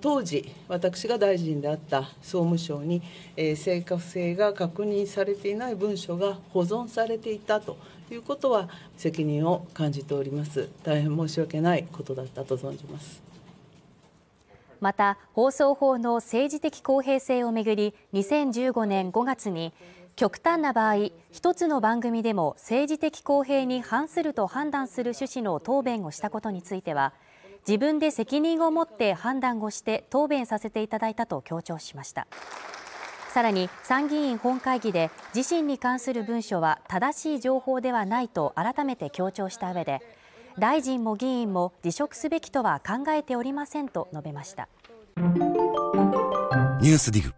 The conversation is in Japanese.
当時私が大臣であった総務省に、えー、正確性が確認されていない文書が保存されていたということは責任を感じております大変申し訳ないことだったと存じますまた放送法の政治的公平性をめぐり2015年5月に極端な場合一つの番組でも政治的公平に反すると判断する趣旨の答弁をしたことについては自分で責任を持って判断をして答弁させていただいたと強調しましたさらに参議院本会議で自身に関する文書は正しい情報ではないと改めて強調した上で大臣も議員も辞職すべきとは考えておりませんと述べました「ＮＥＷＳＤＩＧ」